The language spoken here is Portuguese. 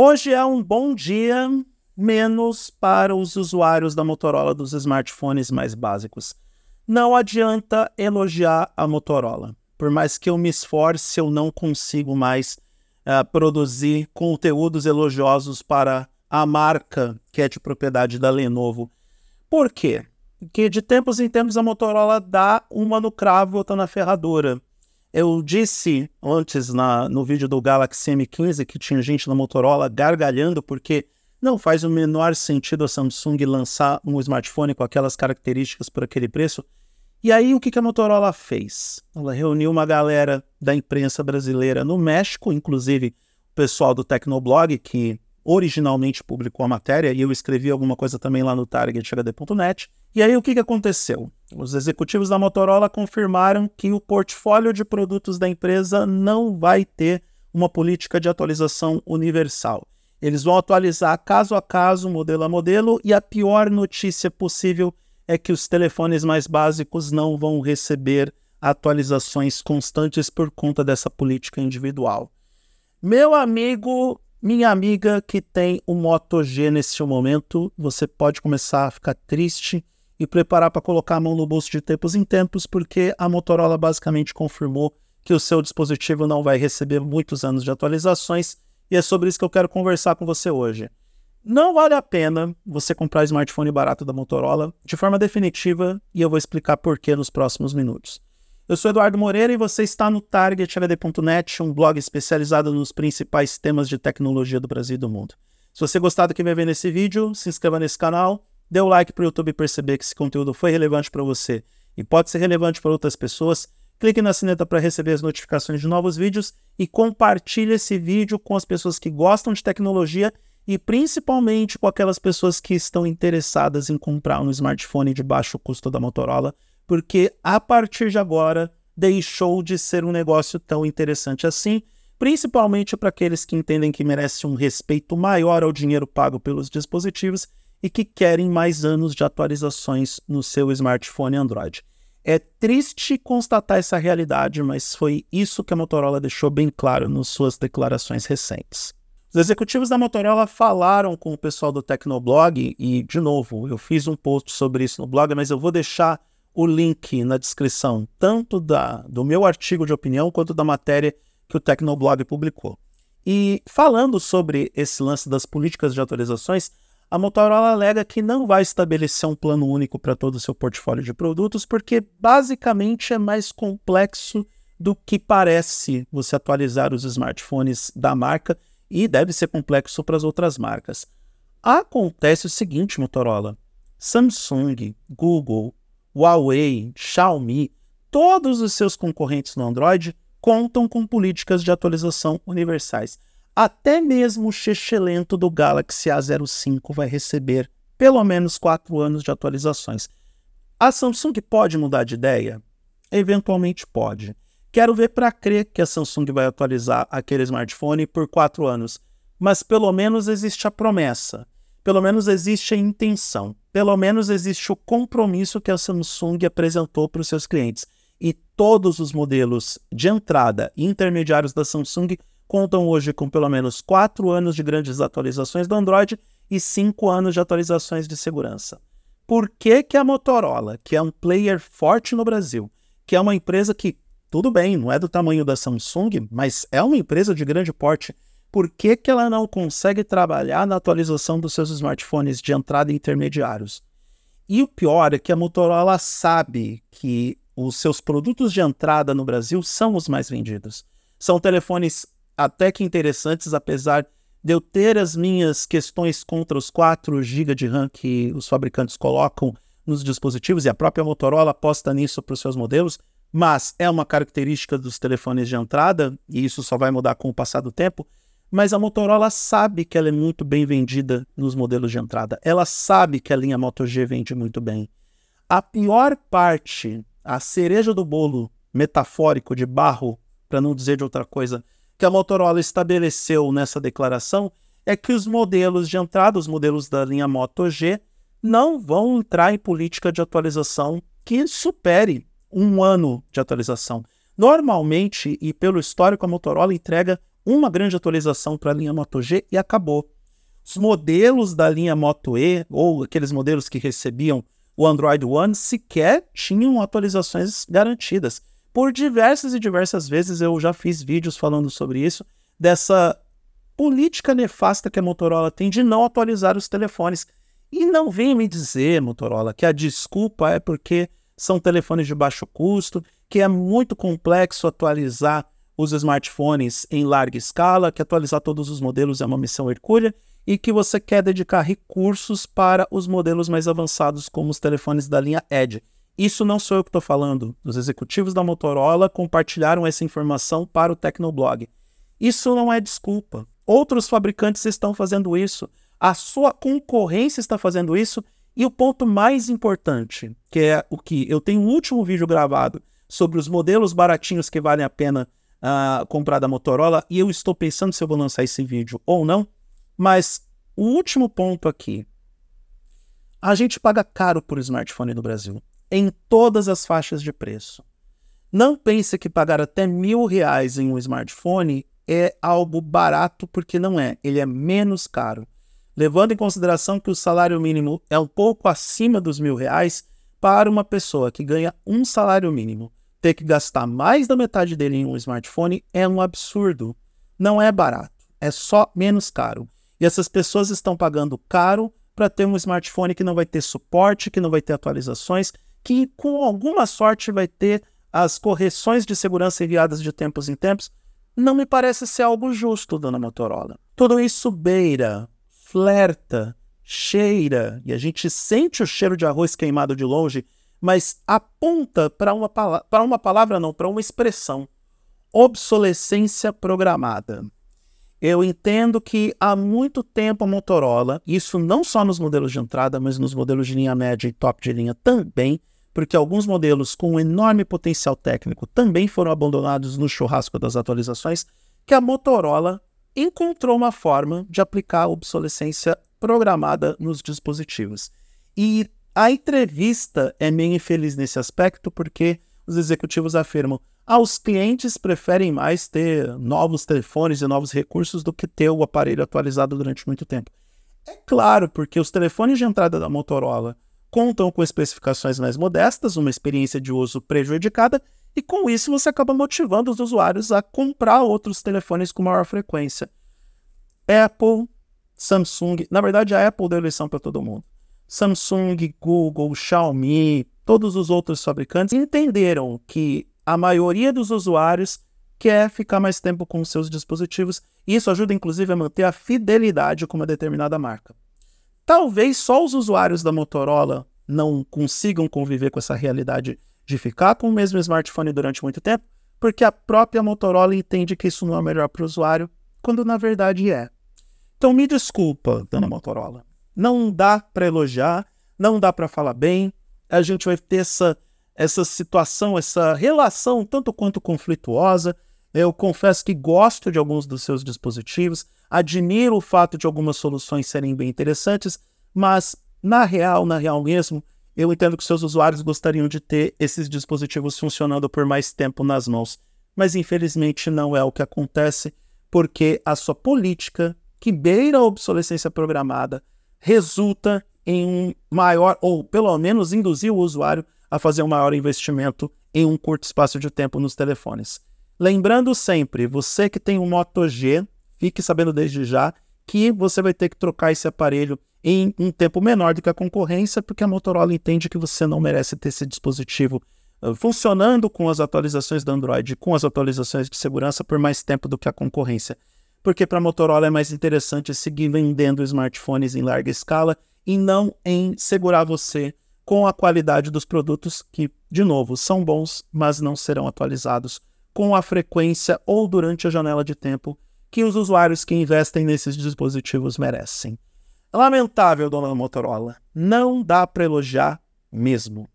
Hoje é um bom dia, menos para os usuários da Motorola dos smartphones mais básicos. Não adianta elogiar a Motorola. Por mais que eu me esforce, eu não consigo mais uh, produzir conteúdos elogiosos para a marca que é de propriedade da Lenovo. Por quê? Porque de tempos em tempos a Motorola dá uma no cravo ou outra na ferradura. Eu disse antes na, no vídeo do Galaxy M15 que tinha gente na Motorola gargalhando porque não faz o menor sentido a Samsung lançar um smartphone com aquelas características por aquele preço. E aí, o que a Motorola fez? Ela reuniu uma galera da imprensa brasileira no México, inclusive o pessoal do Tecnoblog, que originalmente publicou a matéria, e eu escrevi alguma coisa também lá no target.net. E aí o que, que aconteceu? Os executivos da Motorola confirmaram que o portfólio de produtos da empresa não vai ter uma política de atualização universal. Eles vão atualizar caso a caso, modelo a modelo, e a pior notícia possível é que os telefones mais básicos não vão receber atualizações constantes por conta dessa política individual. Meu amigo, minha amiga que tem o Moto G nesse momento, você pode começar a ficar triste e preparar para colocar a mão no bolso de tempos em tempos, porque a Motorola basicamente confirmou que o seu dispositivo não vai receber muitos anos de atualizações, e é sobre isso que eu quero conversar com você hoje. Não vale a pena você comprar smartphone barato da Motorola de forma definitiva, e eu vou explicar por que nos próximos minutos. Eu sou Eduardo Moreira e você está no TargetHD.net, um blog especializado nos principais temas de tecnologia do Brasil e do mundo. Se você gostar do que vai ver nesse vídeo, se inscreva nesse canal, dê o um like para o YouTube perceber que esse conteúdo foi relevante para você e pode ser relevante para outras pessoas. Clique na sineta para receber as notificações de novos vídeos e compartilhe esse vídeo com as pessoas que gostam de tecnologia e principalmente com aquelas pessoas que estão interessadas em comprar um smartphone de baixo custo da Motorola porque a partir de agora deixou de ser um negócio tão interessante assim, principalmente para aqueles que entendem que merece um respeito maior ao dinheiro pago pelos dispositivos e que querem mais anos de atualizações no seu smartphone Android. É triste constatar essa realidade, mas foi isso que a Motorola deixou bem claro nas suas declarações recentes. Os executivos da Motorola falaram com o pessoal do Tecnoblog e, de novo, eu fiz um post sobre isso no blog, mas eu vou deixar o link na descrição, tanto da, do meu artigo de opinião quanto da matéria que o Tecnoblog publicou. E falando sobre esse lance das políticas de atualizações, a Motorola alega que não vai estabelecer um plano único para todo o seu portfólio de produtos, porque basicamente é mais complexo do que parece você atualizar os smartphones da marca e deve ser complexo para as outras marcas. Acontece o seguinte, Motorola: Samsung, Google, Huawei, Xiaomi, todos os seus concorrentes no Android contam com políticas de atualização universais. Até mesmo o chechelento do Galaxy A05 vai receber pelo menos 4 anos de atualizações. A Samsung pode mudar de ideia? Eventualmente pode. Quero ver para crer que a Samsung vai atualizar aquele smartphone por 4 anos, mas pelo menos existe a promessa, pelo menos existe a intenção pelo menos existe o compromisso que a Samsung apresentou para os seus clientes. E todos os modelos de entrada e intermediários da Samsung contam hoje com pelo menos 4 anos de grandes atualizações do Android e 5 anos de atualizações de segurança. Por que, que a Motorola, que é um player forte no Brasil, que é uma empresa que, tudo bem, não é do tamanho da Samsung, mas é uma empresa de grande porte por que, que ela não consegue trabalhar na atualização dos seus smartphones de entrada e intermediários. E o pior é que a Motorola sabe que os seus produtos de entrada no Brasil são os mais vendidos. São telefones até que interessantes, apesar de eu ter as minhas questões contra os 4 GB de RAM que os fabricantes colocam nos dispositivos, e a própria Motorola aposta nisso para os seus modelos, mas é uma característica dos telefones de entrada, e isso só vai mudar com o passar do tempo. Mas a Motorola sabe que ela é muito bem vendida nos modelos de entrada. Ela sabe que a linha Moto G vende muito bem. A pior parte, a cereja do bolo metafórico de barro, para não dizer de outra coisa, que a Motorola estabeleceu nessa declaração é que os modelos de entrada, os modelos da linha Moto G, não vão entrar em política de atualização que supere um ano de atualização. Normalmente, e pelo histórico, a Motorola entrega uma grande atualização para a linha Moto G e acabou. Os modelos da linha Moto E, ou aqueles modelos que recebiam o Android One, sequer tinham atualizações garantidas. Por diversas e diversas vezes eu já fiz vídeos falando sobre isso, dessa política nefasta que a Motorola tem de não atualizar os telefones. E não vem me dizer, Motorola, que a desculpa é porque são telefones de baixo custo, que é muito complexo atualizar os smartphones em larga escala, que atualizar todos os modelos é uma missão hercúlea e que você quer dedicar recursos para os modelos mais avançados, como os telefones da linha Edge. Isso não sou eu que estou falando. Os executivos da Motorola compartilharam essa informação para o Tecnoblog. Isso não é desculpa. Outros fabricantes estão fazendo isso. A sua concorrência está fazendo isso. E o ponto mais importante, que é o que eu tenho um último vídeo gravado sobre os modelos baratinhos que valem a pena uh, comprar da Motorola e eu estou pensando se eu vou lançar esse vídeo ou não. Mas o último ponto aqui. A gente paga caro por smartphone no Brasil, em todas as faixas de preço. Não pense que pagar até mil reais em um smartphone é algo barato, porque não é. Ele é menos caro. Levando em consideração que o salário mínimo é um pouco acima dos mil reais para uma pessoa que ganha um salário mínimo ter que gastar mais da metade dele em um smartphone é um absurdo. Não é barato, é só menos caro. E essas pessoas estão pagando caro para ter um smartphone que não vai ter suporte, que não vai ter atualizações, que com alguma sorte vai ter as correções de segurança enviadas de tempos em tempos. Não me parece ser algo justo, dona Motorola. Tudo isso beira, flerta, cheira, e a gente sente o cheiro de arroz queimado de longe mas aponta para uma, para uma palavra, não, para uma expressão: obsolescência programada. Eu entendo que há muito tempo a Motorola, isso não só nos modelos de entrada, mas nos modelos de linha média e top de linha também, porque alguns modelos com um enorme potencial técnico também foram abandonados no churrasco das atualizações, que a Motorola encontrou uma forma de aplicar obsolescência programada nos dispositivos. E a entrevista é meio infeliz nesse aspecto, porque os executivos afirmam: ah, os clientes preferem mais ter novos telefones e novos recursos do que ter o aparelho atualizado durante muito tempo. É claro, porque os telefones de entrada da Motorola contam com especificações mais modestas, uma experiência de uso prejudicada, e com isso você acaba motivando os usuários a comprar outros telefones com maior frequência. Apple, Samsung, na verdade a Apple deu eleição para todo mundo. Samsung, Google, Xiaomi, todos os outros fabricantes entenderam que a maioria dos usuários quer ficar mais tempo com seus dispositivos e isso ajuda inclusive a manter a fidelidade com uma determinada marca. Talvez só os usuários da Motorola não consigam conviver com essa realidade de ficar com o mesmo smartphone durante muito tempo, porque a própria Motorola entende que isso não é melhor para o usuário, quando na verdade é. Então me desculpa, dona Motorola não dá para elogiar, não dá para falar bem. A gente vai ter essa, essa situação, essa relação tanto quanto conflituosa. Eu confesso que gosto de alguns dos seus dispositivos, admiro o fato de algumas soluções serem bem interessantes, mas na real, na real mesmo, eu entendo que seus usuários gostariam de ter esses dispositivos funcionando por mais tempo nas mãos. Mas infelizmente não é o que acontece, porque a sua política, que beira a obsolescência programada, resulta em um maior, ou pelo menos induzir o usuário a fazer um maior investimento em um curto espaço de tempo nos telefones. Lembrando sempre, você que tem um Moto G, fique sabendo desde já que você vai ter que trocar esse aparelho em um tempo menor do que a concorrência, porque a Motorola entende que você não merece ter esse dispositivo ah, funcionando com as atualizações do Android, com as atualizações de segurança por mais tempo do que a concorrência porque para a Motorola é mais interessante seguir vendendo smartphones em larga escala e não em segurar você com a qualidade dos produtos que, de novo, são bons, mas não serão atualizados com a frequência ou durante a janela de tempo que os usuários que investem nesses dispositivos merecem. Lamentável, dona Motorola, não dá para elogiar mesmo.